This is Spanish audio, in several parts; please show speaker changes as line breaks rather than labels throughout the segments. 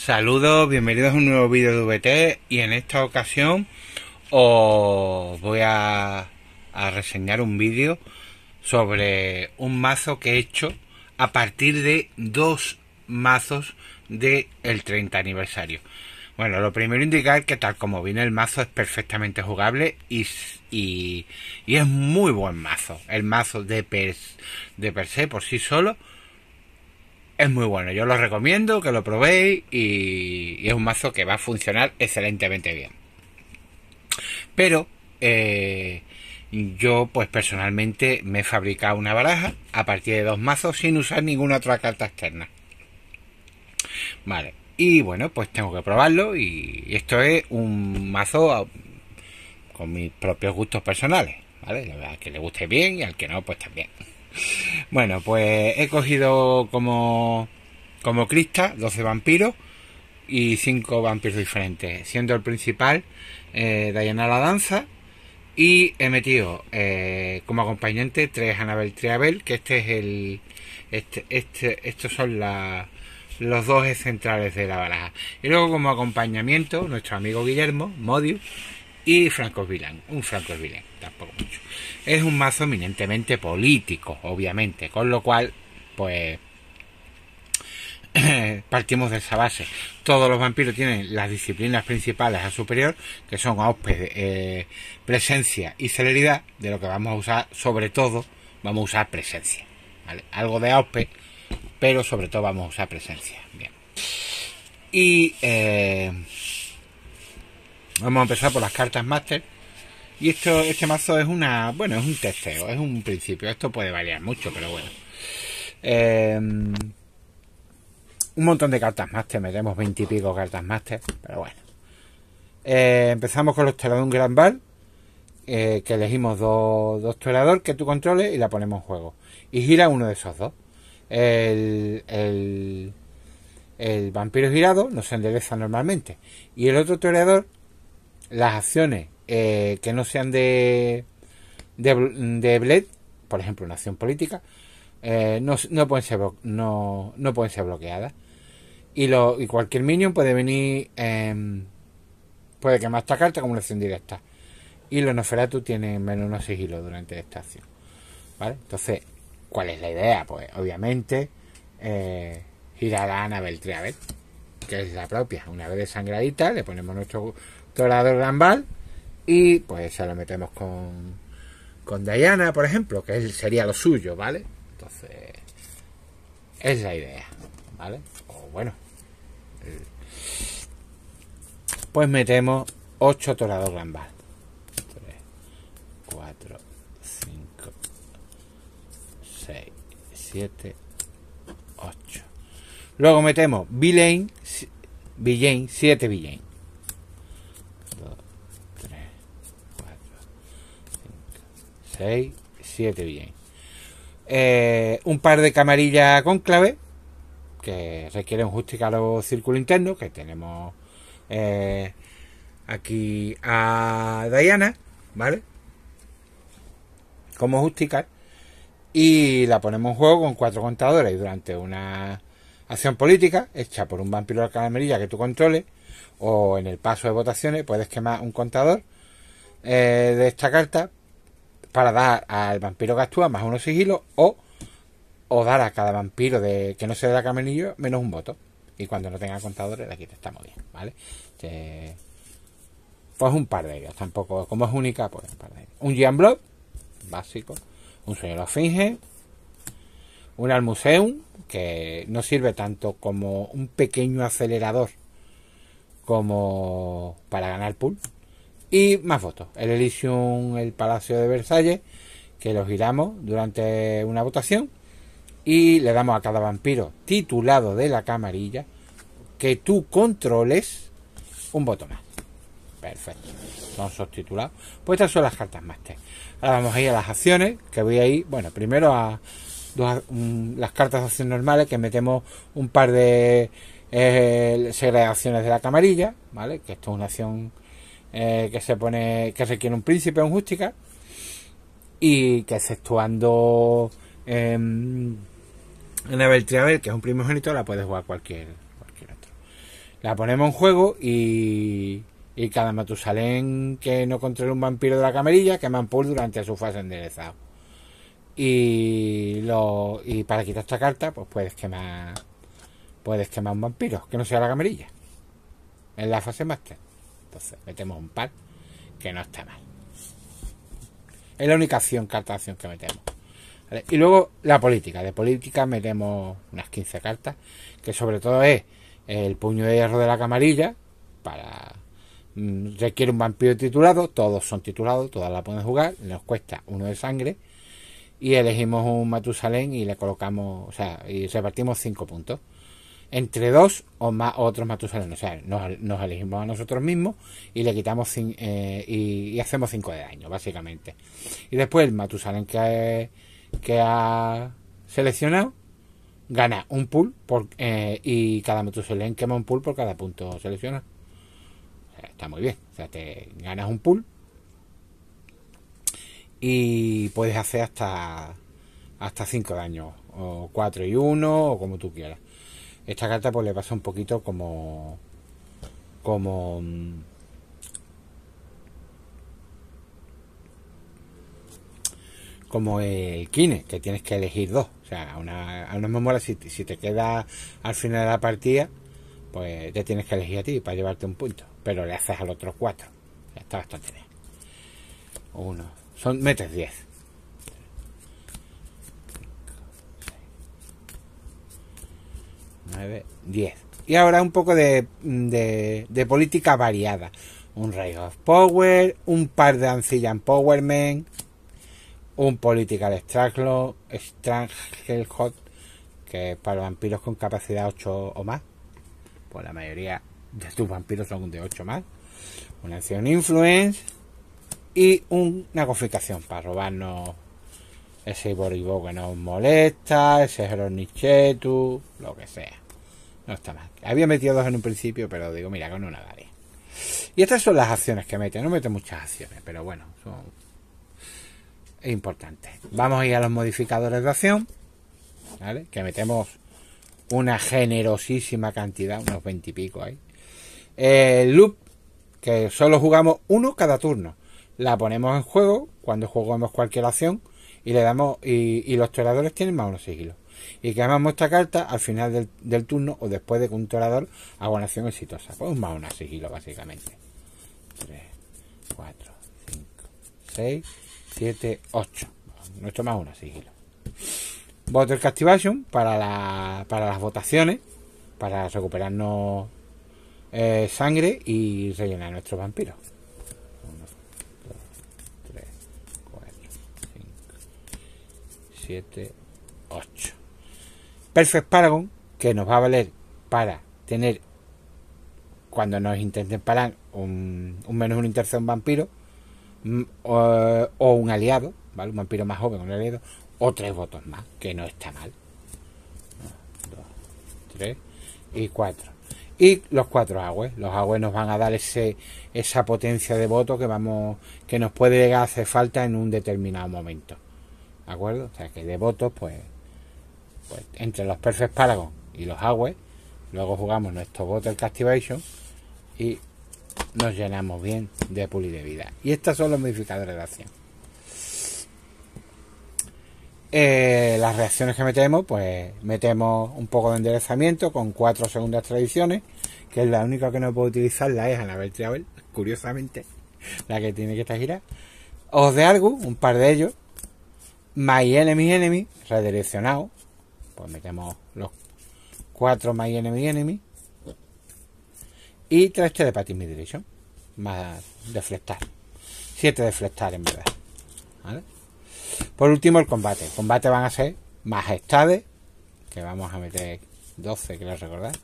Saludos, bienvenidos a un nuevo vídeo de VT y en esta ocasión os voy a, reseñar un vídeo sobre un mazo que he hecho a partir de dos mazos del el 30 aniversario. Bueno, lo primero indicar que tal como viene el mazo es perfectamente jugable y, es muy buen mazo. El mazo de de per se por sí solo es muy bueno. Yo lo recomiendo, que lo probéis y, es un mazo que va a funcionar excelentemente bien. Pero eh, yo pues personalmente me he fabricado una baraja a partir de dos mazos sin usar ninguna otra carta externa. Vale, y bueno, pues tengo que probarlo y esto es un mazo con mis propios gustos personales, ¿vale? Al que le guste bien y al que no, pues también. bueno, pues he cogido como, como crista 12 vampiros y 5 vampiros diferentes, siendo el principal Dayana eh, Diana la Danza. Y he metido eh, como acompañante 3 Anabel Triabel, que este es el. Este, este estos son los dos centrales de la baraja. Y luego como acompañamiento, nuestro amigo Guillermo, Modius, y Franco Un Franco tampoco mucho. Es un mazo eminentemente político, obviamente, con lo cual, pues. partimos de esa base. Todos los vampiros tienen las disciplinas principales a superior, que son auspes, eh, presencia y celeridad, de lo que vamos a usar, sobre todo, vamos a usar presencia. Algo de auspe, pero sobre todo vamos a usar presencia. Bien. Y. Eh, Vamos a empezar por las cartas máster. Y esto, este mazo es una. Bueno, es un testeo, es un principio. Esto puede variar mucho, pero bueno. Em, un montón de cartas máster, metemos veintipico cartas máster, pero bueno. Eh, empezamos con los de un gran bar. Eh, que elegimos dos, dos que tú controles y la ponemos en juego. Y gira uno de esos dos. El, el, el vampiro girado no se endereza normalmente. Y el otro toreador las acciones eh, que no sean de, de, Bled, por ejemplo, una acción política, eh, no, no, pueden ser, no, no pueden ser bloqueadas. Y, lo, y cualquier minion puede venir, em, puede quemar esta carta como una acción directa. Y los Noferatu tienen menos unos sigilo durante esta acción. ¿Vale? Entonces, ¿cuál es la idea? Pues obviamente, eh, girar a Ana ver que es la propia. Una vez desangradita, le ponemos nuestro Torador Rambal y pues ya lo metemos con, con Diana, por ejemplo, que sería lo suyo, ¿vale? Entonces, es la idea, ¿vale? O bueno, pues metemos 8 Torado Rambal. 3, 4, 5, 6, 7, 8. Luego metemos Villain, Villain, 7 Villain. 6, 7 bien. Eh, un par de camarillas con clave que requieren un Los círculos interno que tenemos eh, aquí a Diana, ¿vale? Como justicar. Y la ponemos en juego con cuatro contadores y durante una acción política hecha por un vampiro de camarilla que tú controles o en el paso de votaciones puedes quemar un contador eh, de esta carta para dar al vampiro que actúa más uno sigilo o, o dar a cada vampiro de que no se da camelillo menos un voto. Y cuando no tenga contadores, aquí te estamos bien, ¿vale? pues un par de ellos, tampoco, como es única, pues un par de ellos. Un sueño básico, un señor Finge, un Almuseum, que no sirve tanto como un pequeño acelerador como para ganar pool, y más votos. El Elysium, el Palacio de Versalles, que los giramos durante una votación. Y le damos a cada vampiro titulado de la camarilla que tú controles un voto más. Perfecto. Son subtitulados. Pues estas son las cartas máster. Ahora vamos a ir a las acciones, que voy a ir, bueno, primero a mm, las cartas de acción normales, que metemos un par de eh, segregaciones de la camarilla, ¿vale? Que esto es una acción eh, que se pone que requiere un príncipe o un justica y que exceptuando eh, em, Abel Triabel, que es un primogénito, la puede jugar cualquier, cualquier otro. La ponemos en juego y, y cada Matusalén que no controle un vampiro de la camerilla, que pool durante su fase enderezado. Y, lo, y para quitar esta carta, pues puedes quemar puedes quemar un vampiro que no sea la camerilla en la fase máster. Entonces, metemos un par que no está mal. Es la única acción, carta de acción que metemos. Y luego la política. De política metemos unas 15 cartas, que sobre todo es el puño de hierro de la camarilla, para mm, requiere un vampiro titulado, todos son titulados, todas las pueden jugar, nos cuesta uno de sangre y elegimos un Matusalén y le colocamos, o sea, y repartimos 5 puntos entre dos o más otros Matusalén. O sea, nos, elegimos a nosotros mismos y le quitamos eh, y, hacemos cinco de daño, básicamente. Y después el Matusalén que, que ha seleccionado gana un pool eh, y cada Matusalén quema un pool por cada punto seleccionado. está muy bien. O sea, te ganas un pool y puedes hacer hasta hasta 5 daños o 4 y 1 o como tú quieras esta carta pues le pasa un poquito como... como... Mm, como el kine, que tienes que elegir dos. O sea, a una memoria, si, si te queda al final de la partida, pues te tienes que elegir a ti para llevarte un punto. Pero le haces al otro cuatro. Ya está bastante bien. Uno. Son metes diez. 9, 10. Y ahora un poco mm, de, política variada. Un Ray of Power, un par de Ancilla Empowerment, un Political Strangle Hot que es para vampiros con capacidad 8 o más, pues la mayoría de tus vampiros son de 8 más. Una acción Influence y una confiscación para robarnos ese Boribo que nos molesta, ese Nichetu, lo que sea. No está mal. Había metido dos en un principio, pero digo, mira, con una daría. Y estas son las acciones que mete. No mete muchas acciones, pero bueno, son importantes. Vamos a ir a los modificadores de acción, ¿vale? Que metemos una generosísima cantidad, unos pico ahí. El eh, loop, que solo jugamos uno cada turno. La ponemos en juego, cuando jugamos cualquier acción, y le damos y, los toradores tienen más unos sigilo y que esta carta al final del, turno o después de que un torador haga una acción exitosa. Pues más uno sigilo, básicamente. 3, 4, 5, 6, 7, 8. Nuestro más uno sigilo. Voter Captivation para, para las votaciones, para recuperarnos eh, sangre y rellenar nuestros vampiros. 7, 8. Perfect Paragon, que nos va a valer para tener, cuando nos intenten parar, un, menos un intercepto vampiro, mm, o, un aliado, ¿vale? Un vampiro más joven, un aliado, o tres votos más, que no está mal. 3 y 4. Y los cuatro agües. Los agües nos van a dar ese, esa potencia de voto que, vamos, que nos puede llegar a hacer falta en un determinado momento. ¿De acuerdo? O sea que de votos, pues, pues entre los Perfect Paragon y los Agües, luego jugamos nuestro Bottle Captivation y nos llenamos bien de puli de vida. Y estos son los modificadores de acción. Eh, las reacciones que metemos, pues metemos un poco de enderezamiento con cuatro segundas tradiciones, que es la única que no puedo utilizar, la es Anabel Travel, curiosamente, la que tiene que estar girada. Os de algo, un par de ellos, My Enemy Enemy, redireccionado. Pues metemos los cuatro My Enemy Enemy. Y 3 patin mi dirección. Más deflectar. 7 deflectar en verdad. Por último el combate. combate van a ser majestades. Que vamos a meter 12, creo recordar.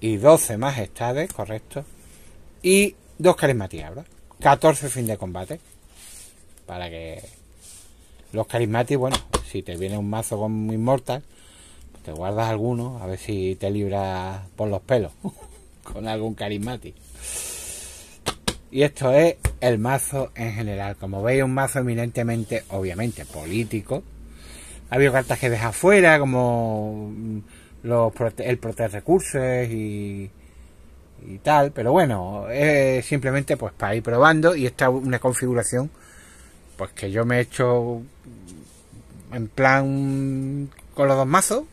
Y 12 majestades, correcto. Y dos ¿verdad? 14 fin de combate. Para que los carismáticos, bueno, si te viene un mazo con inmortal, pues te guardas alguno, a ver si te libras por los pelos con algún carismático. Y esto es el mazo en general. Como veis, un mazo eminentemente, obviamente, político. Ha habido cartas que deja fuera, como mm, el proteger recursos y, tal, pero bueno, es simplemente pues para ir probando y esta una configuración pues que yo me he hecho en plan con los dos mazos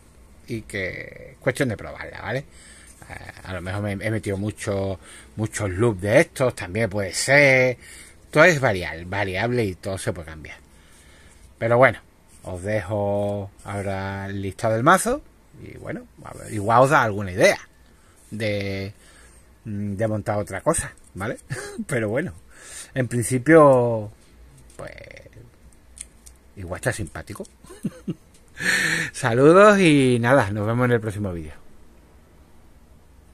y que es cuestión de probarla, ¿vale? Eh, a lo mejor me he metido muchos muchos loops de estos, también puede ser. Todo es variable, variable y todo se puede cambiar. Pero bueno, os dejo ahora el listado del mazo y bueno, igual os da alguna idea de, mm, de montar otra cosa, ¿vale? Pero bueno, en principio, pues, igual está simpático. Saludos y nada, nos vemos en el próximo vídeo.